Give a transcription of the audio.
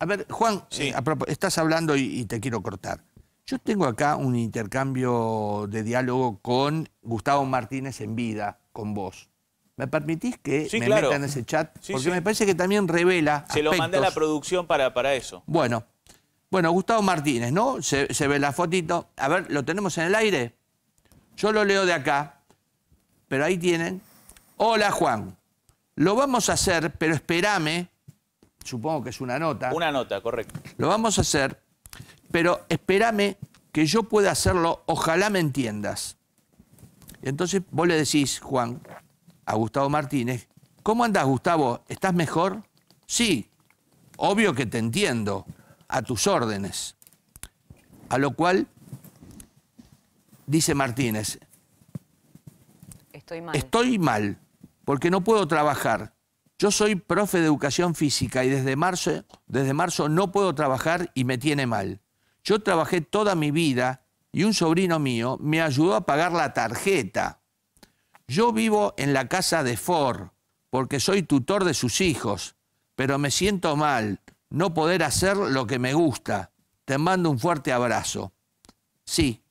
A ver, Juan, eh, estás hablando y, te quiero cortar. Yo tengo acá un intercambio de diálogo con Gustavo Martínez en vida, con vos. ¿Me permitís que me en ese chat? Porque me parece que también revela. Se lo mandé a la producción para, para eso. Bueno, bueno, Gustavo Martínez, ¿no? Se, se, ve la fotito. A ver, ¿lo tenemos en el aire? Yo lo leo de acá, pero ahí tienen. Hola, Juan. Lo vamos a hacer, pero espérame supongo que es una nota. Una nota, correcto. Lo vamos a hacer, pero espérame que yo pueda hacerlo, ojalá me entiendas. Entonces vos le decís, Juan, a Gustavo Martínez, ¿cómo andás, Gustavo? ¿Estás mejor? Sí, obvio que te entiendo, a tus órdenes. A lo cual dice Martínez, estoy mal. Estoy mal, porque no puedo trabajar. Yo soy profe de educación física y desde marzo, desde marzo no puedo trabajar y me tiene mal. Yo trabajé toda mi vida y un sobrino mío me ayudó a pagar la tarjeta. Yo vivo en la casa de Ford porque soy tutor de sus hijos, pero me siento mal no poder hacer lo que me gusta. Te mando un fuerte abrazo. Sí,